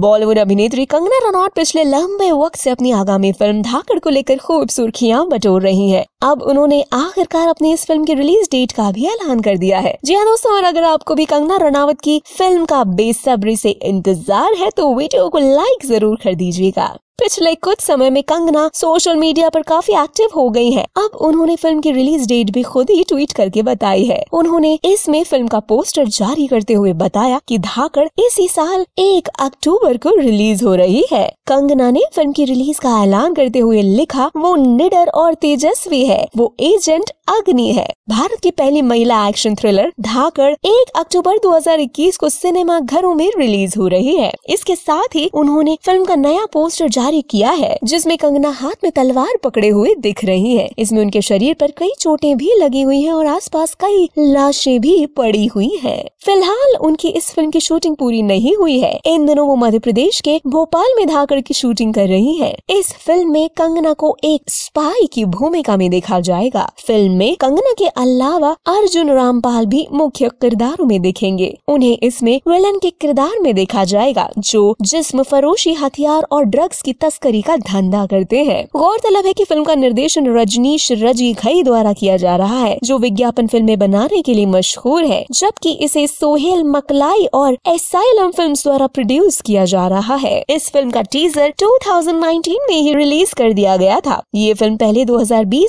बॉलीवुड अभिनेत्री कंगना रनौत पिछले लंबे वक्त से अपनी आगामी फिल्म धाकड़ को लेकर खूब सुर्खियां बटोर रही हैं। अब उन्होंने आखिरकार अपनी इस फिल्म की रिलीज डेट का भी ऐलान कर दिया है जी हाँ दोस्तों और अगर आपको भी कंगना रनावत की फिल्म का बेसब्री से इंतजार है तो वीडियो को लाइक जरूर कर दीजिएगा पिछले कुछ समय में कंगना सोशल मीडिया पर काफी एक्टिव हो गई हैं। अब उन्होंने फिल्म की रिलीज डेट भी खुद ही ट्वीट करके बताई है उन्होंने इसमें फिल्म का पोस्टर जारी करते हुए बताया कि धाकड़ इसी साल एक अक्टूबर को रिलीज हो रही है कंगना ने फिल्म की रिलीज का ऐलान करते हुए लिखा वो निडर और तेजस्वी है वो एजेंट अग्नि है भारत की पहली महिला एक्शन थ्रिलर धाकड़ एक अक्टूबर दो को सिनेमा घरों में रिलीज हो रही है इसके साथ ही उन्होंने फिल्म का नया पोस्टर जारी कार्य किया है जिसमे कंगना हाथ में तलवार पकड़े हुए दिख रही है इसमें उनके शरीर पर कई चोटें भी लगी हुई हैं और आसपास कई लाशें भी पड़ी हुई हैं। फिलहाल उनकी इस फिल्म की शूटिंग पूरी नहीं हुई है इन दिनों वो मध्य प्रदेश के भोपाल में धाकड़ की शूटिंग कर रही है इस फिल्म में कंगना को एक स्पाई की भूमिका में देखा जाएगा फिल्म में कंगना के अलावा अर्जुन रामपाल भी मुख्य किरदारों में देखेंगे उन्हें इसमें विलन के किरदार में देखा जाएगा जो जिसम फरोशी हथियार और ड्रग्स की तस्करी का धंधा करते हैं गौरतलब है की फिल्म का निर्देशन रजनीश रजी घई द्वारा किया जा रहा है जो विज्ञापन फिल्में बनाने के लिए मशहूर है जबकि इसे सोहेल मकलाई और एसाइलम फिल्म द्वारा प्रोड्यूस किया जा रहा है इस फिल्म का टीजर टू में ही रिलीज कर दिया गया था ये फिल्म पहले दो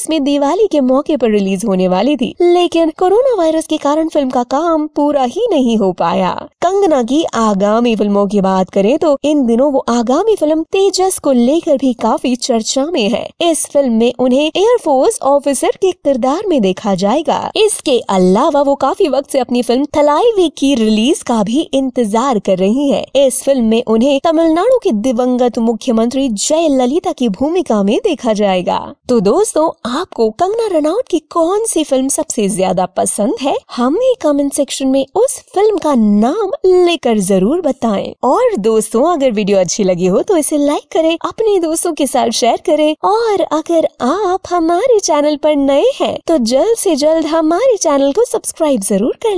में दिवाली के मौके आरोप रिलीज होने वाली थी लेकिन कोरोना वायरस के कारण फिल्म का काम पूरा ही नहीं हो पाया कंगना की आगामी फिल्मों की बात करें तो इन दिनों वो आगामी फिल्म तेजस को लेकर भी काफी चर्चा में है इस फिल्म में उन्हें एयरफोर्स ऑफिसर के किरदार में देखा जाएगा इसके अलावा वो काफी वक्त से अपनी फिल्म थलाई वी की रिलीज का भी इंतजार कर रही है इस फिल्म में उन्हें तमिलनाडु के दिवंगत मुख्यमंत्री जय ललिता की भूमिका में देखा जाएगा तो दोस्तों आपको कंगना रनौत की कौन सी फिल्म सबसे ज्यादा पसंद है हमें कमेंट सेक्शन में उस फिल्म का नाम लेकर जरूर बताएं और दोस्तों अगर वीडियो अच्छी लगी हो तो इसे लाइक करें करें अपने दोस्तों के साथ शेयर करें और अगर आप हमारे चैनल पर नए हैं तो जल्द से जल्द हमारे चैनल को सब्सक्राइब जरूर कर लें